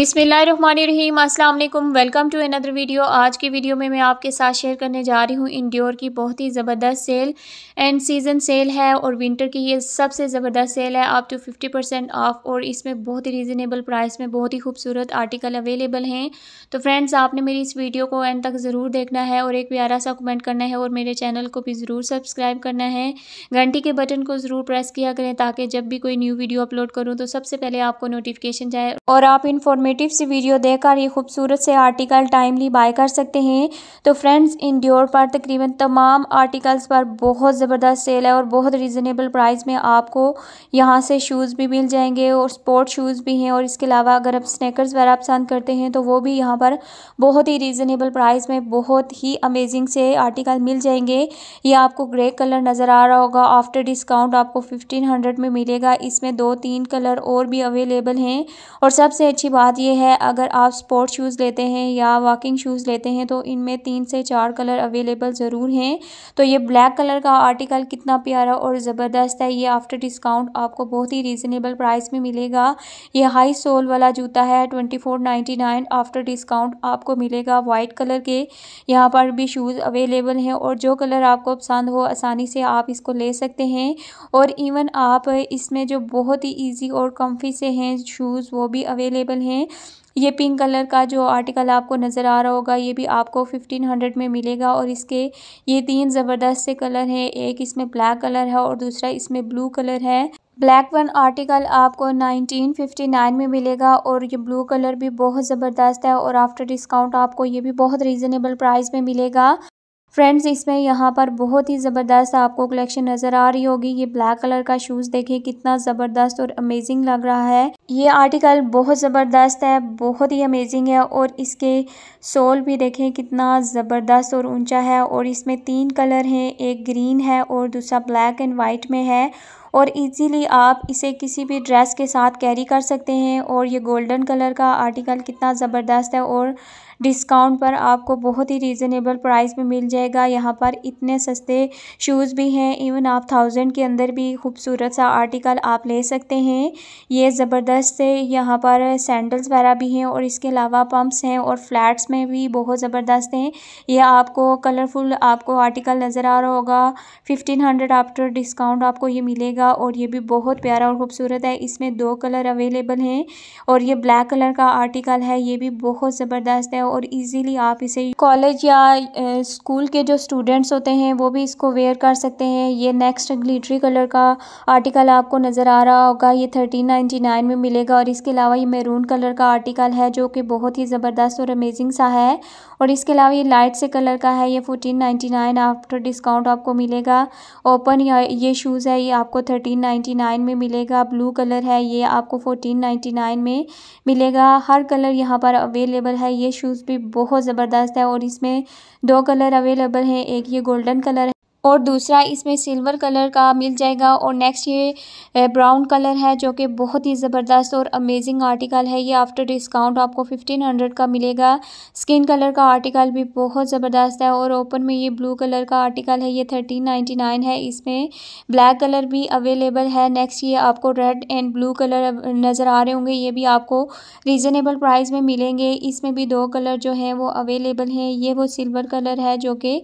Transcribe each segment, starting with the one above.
अस्सलाम वालेकुम welcome to another video आज की वीडियो में मैं आपके साथ शेयर करने जा रही हूँ इंडियोर की बहुत ही ज़बरदस्त सेल एंड सीज़न सेल है और विंटर की ये सबसे ज़बरदस्त सेल है आप टू तो फिफ्टी परसेंट ऑफ और इसमें बहुत ही रीज़नेबल प्राइस में बहुत ही खूबसूरत आर्टिकल अवेलेबल हैं तो फ्रेंड्स आपने मेरी इस वीडियो को एंड तक ज़रूर देखना है और एक प्यारा सा कमेंट करना है और मेरे चैनल को भी ज़रूर सब्सक्राइब करना है घंटी के बटन को ज़रूर प्रेस किया करें ताकि जब भी कोई न्यू वीडियो अपलोड करूँ तो सबसे पहले आपको नोटिफिकेशन जाए और आप इन्फॉर्मेशन इन्फॉर्मेटिव सी वीडियो देखकर ये खूबसूरत से आर्टिकल टाइमली बाय कर सकते हैं तो फ्रेंड्स इन डोर पर तकरीबन तमाम आर्टिकल्स पर बहुत ज़बरदस्त सेल है और बहुत रिजनेबल प्राइस में आपको यहाँ से शूज़ भी मिल जाएंगे और स्पोर्ट शूज़ भी हैं और इसके अलावा अगर आप स्नैकर्स वगैरह पसंद करते हैं तो वो भी यहाँ पर बहुत ही रिजनेबल प्राइस में बहुत ही अमेजिंग से आर्टिकल मिल जाएंगे ये आपको ग्रे कलर नज़र आ रहा होगा आफ्टर डिस्काउंट आपको फिफ्टीन हंड्रेड में मिलेगा इसमें दो तीन कलर और भी अवेलेबल हैं और सबसे अच्छी बात बात यह है अगर आप स्पोर्ट्स शूज़ लेते हैं या वॉकिंग शूज़ लेते हैं तो इनमें तीन से चार कलर अवेलेबल ज़रूर हैं तो ये ब्लैक कलर का आर्टिकल कितना प्यारा और ज़बरदस्त है ये आफ्टर डिस्काउंट आपको बहुत ही रीज़नेबल प्राइस में मिलेगा ये हाई सोल वाला जूता है twenty four ninety nine after discount आपको मिलेगा वाइट कलर के यहाँ पर भी शूज़ अवेलेबल हैं और जो कलर आपको पसंद हो आसानी से आप इसको ले सकते हैं और इवन आप इसमें जो बहुत ही ईजी और कम्फी से हैं शूज़ वो भी अवेलेबल हैं हैं ये पिंक कलर का जो आर्टिकल आपको नज़र आ रहा होगा ये भी आपको फिफ्टीन हंड्रेड में मिलेगा और इसके ये तीन ज़बरदस्त से कलर हैं एक इसमें ब्लैक कलर है और दूसरा इसमें ब्लू कलर है ब्लैक वन आर्टिकल आपको 1959 में मिलेगा और ये ब्लू कलर भी बहुत ज़बरदस्त है और आफ्टर डिस्काउंट आपको ये भी बहुत रीज़नेबल प्राइस में मिलेगा फ्रेंड्स इसमें यहाँ पर बहुत ही ज़बरदस्त आपको कलेक्शन नज़र आ रही होगी ये ब्लैक कलर का शूज़ देखें कितना ज़बरदस्त और अमेजिंग लग रहा है ये आर्टिकल बहुत ज़बरदस्त है बहुत ही अमेजिंग है और इसके सोल भी देखें कितना ज़बरदस्त और ऊंचा है और इसमें तीन कलर हैं एक ग्रीन है और दूसरा ब्लैक एंड वाइट में है और इजीली आप इसे किसी भी ड्रेस के साथ कैरी कर सकते हैं और ये गोल्डन कलर का आर्टिकल कितना ज़बरदस्त है और डिस्काउंट पर आपको बहुत ही रीज़नेबल प्राइस में मिल जाएगा यहाँ पर इतने सस्ते शूज़ भी हैं इवन आप थाउजेंड के अंदर भी खूबसूरत सा आर्टिकल आप ले सकते हैं ये ज़बरदस्त से यहाँ पर सैंडल्स वगैरह भी हैं और इसके अलावा पम्प्स हैं और फ्लैट्स में भी बहुत ज़बरदस्त हैं ये आपको कलरफुल आपको आर्टिकल नज़र आ रहा होगा फिफ्टीन हंड्रेड आफ्टर डिस्काउंट आपको ये मिलेगा और ये भी बहुत प्यारा और खूबसूरत है इसमें दो कलर अवेलेबल हैं और ये ब्लैक कलर का आर्टिकल है ये भी बहुत ज़बरदस्त है और इजीली आप इसे कॉलेज या स्कूल के जो स्टूडेंट्स होते हैं वो भी इसको वेयर कर सकते हैं ये नेक्स्ट ग्लिटरी कलर का आर्टिकल आपको नज़र आ रहा होगा ये थर्टीन नाइन्टी नाइन में मिलेगा और इसके अलावा ये मैरून कलर का आर्टिकल है जो कि बहुत ही ज़बरदस्त और अमेजिंग सा है और इसके अलावा ये लाइट से कलर का है ये fourteen ninety nine after discount आपको मिलेगा ओपन ये शूज़ है ये आपको थर्टीन नाइन्टी नाइन में मिलेगा ब्लू कलर है ये आपको फोर्टीन नाइन्टी नाइन में मिलेगा हर कलर यहाँ पर अवेलेबल है ये शूज़ भी बहुत ज़बरदस्त है और इसमें दो कलर अवेलेबल है एक ये गोल्डन कलर है। और दूसरा इसमें सिल्वर कलर का मिल जाएगा और नेक्स्ट ये ब्राउन कलर है जो कि बहुत ही ज़बरदस्त और अमेजिंग आर्टिकल है ये आफ्टर डिस्काउंट आपको फिफ्टीन हंड्रेड का मिलेगा स्किन कलर का आर्टिकल भी बहुत ज़बरदस्त है और ओपन में ये ब्लू कलर का आर्टिकल है ये थर्टीन नाइन्टी नाइन है इसमें ब्लैक कलर भी अवेलेबल है नेक्स्ट ये आपको रेड एंड ब्लू कलर नज़र आ रहे होंगे ये भी आपको रीज़नेबल प्राइस में मिलेंगे इसमें भी दो कलर जो हैं वो अवेलेबल हैं ये वो सिल्वर कलर है जो कि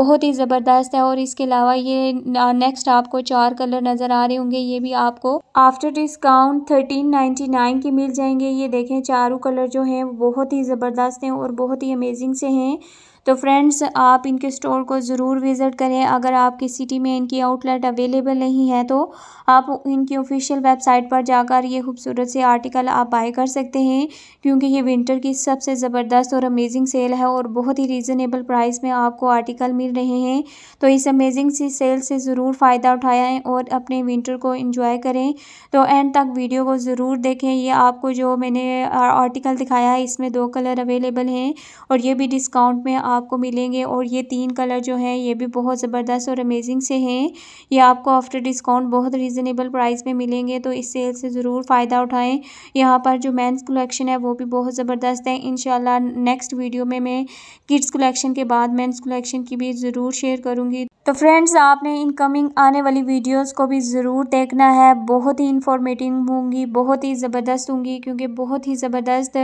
बहुत ही ज़बरदस्त है और इसके अलावा ये नेक्स्ट आपको चार कलर नज़र आ रहे होंगे ये भी आपको after discount thirteen ninety nine के मिल जाएंगे ये देखें चारों कलर जो हैं बहुत ही ज़बरदस्त हैं और बहुत ही अमेजिंग से हैं तो फ्रेंड्स आप इनके स्टोर को ज़रूर विज़िट करें अगर आपकी सिटी में इनकी आउटलेट अवेलेबल नहीं है तो आप इनकी ऑफिशियल वेबसाइट पर जाकर ये खूबसूरत से आर्टिकल आप बाय कर सकते हैं क्योंकि ये विंटर की सबसे ज़बरदस्त और अमेजिंग सेल है और बहुत ही रीज़नेबल प्राइस में आपको आर्टिकल मिल रहे हैं तो इस अमेजिंग सी सेल से ज़रूर फ़ायदा उठाएँ और अपने विंटर को इन्जॉय करें तो एंड तक वीडियो को ज़रूर देखें ये आपको जो मैंने आर्टिकल दिखाया है इसमें दो कलर अवेलेबल हैं और ये भी डिस्काउंट में आप आपको मिलेंगे और ये तीन कलर जो हैं ये भी बहुत ज़बरदस्त और अमेजिंग से हैं ये आपको आफ्टर डिस्काउंट बहुत रीज़नेबल प्राइस में मिलेंगे तो इस सेल से ज़रूर फ़ायदा उठाएँ यहाँ पर जो मैंस कलेक्शन है वो भी बहुत ज़बरदस्त है इन नेक्स्ट वीडियो में मैं किड्स कलेक्शन के बाद मैंस कलेक्शन की भी ज़रूर शेयर करूँगी तो फ्रेंड्स आपने इनकमिंग आने वाली वीडियोस को भी ज़रूर देखना है बहुत ही इंफॉर्मेटिव होंगी बहुत ही ज़बरदस्त होंगी क्योंकि बहुत ही ज़बरदस्त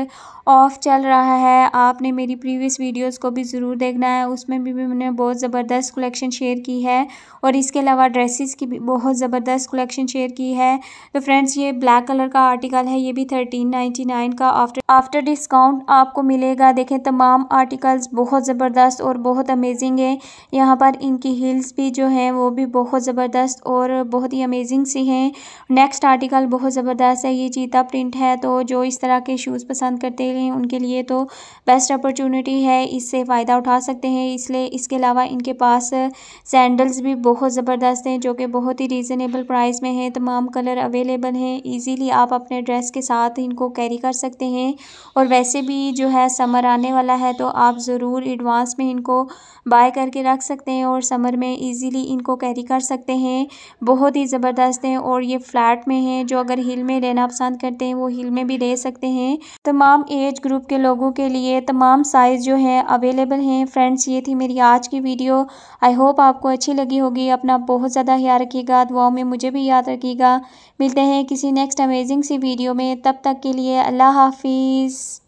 ऑफ चल रहा है आपने मेरी प्रीवियस वीडियोस को भी ज़रूर ज़रूर देखना है उसमें भी मैंने बहुत ज़बरदस्त कलेक्शन शेयर की है और इसके अलावा ड्रेसेस की भी बहुत ज़बरदस्त कलेक्शन शेयर की है तो फ्रेंड्स ये ब्लैक कलर का आर्टिकल है ये भी थर्टीन नाइन्टी नाइन का आफ्टर आफ्टर डिस्काउंट आपको मिलेगा देखें तमाम आर्टिकल्स बहुत ज़बरदस्त और बहुत अमेजिंग है यहाँ पर इनकी हील्स भी जो हैं वो भी बहुत ज़बरदस्त और बहुत ही अमेजिंग सी हैं नेक्स्ट आर्टिकल बहुत ज़बरदस्त है ये चीता प्रिंट है तो जो इस तरह के शूज़ पसंद करते हैं उनके लिए तो बेस्ट अपॉर्चुनिटी है इससे फ़ायदा फ़ायदा उठा सकते हैं इसलिए इसके अलावा इनके पास सैंडल्स भी बहुत ज़बरदस्त हैं जो कि बहुत ही रीज़नेबल प्राइस में हैं तमाम कलर अवेलेबल हैं ईज़िली आप अपने ड्रेस के साथ इनको कैरी कर सकते हैं और वैसे भी जो है समर आने वाला है तो आप ज़रूर एडवांस में इनको बाय करके रख सकते हैं और समर में इजीली इनको कैरी कर सकते हैं बहुत ही ज़बरदस्त हैं और ये फ्लैट में हैं जो अगर हिल में लेना पसंद करते हैं वो हिल में भी ले सकते हैं तमाम एज ग्रुप के लोगों के लिए तमाम साइज़ जो है अवेलेबल अवेलेबल हैं फ्रेंड्स ये थी मेरी आज की वीडियो आई होप आपको अच्छी लगी होगी अपना बहुत ज़्यादा ख्याल रखिएगा दुआओं में मुझे भी याद रखिएगा मिलते हैं किसी नेक्स्ट अमेजिंग सी वीडियो में तब तक के लिए अल्लाह हाफिज़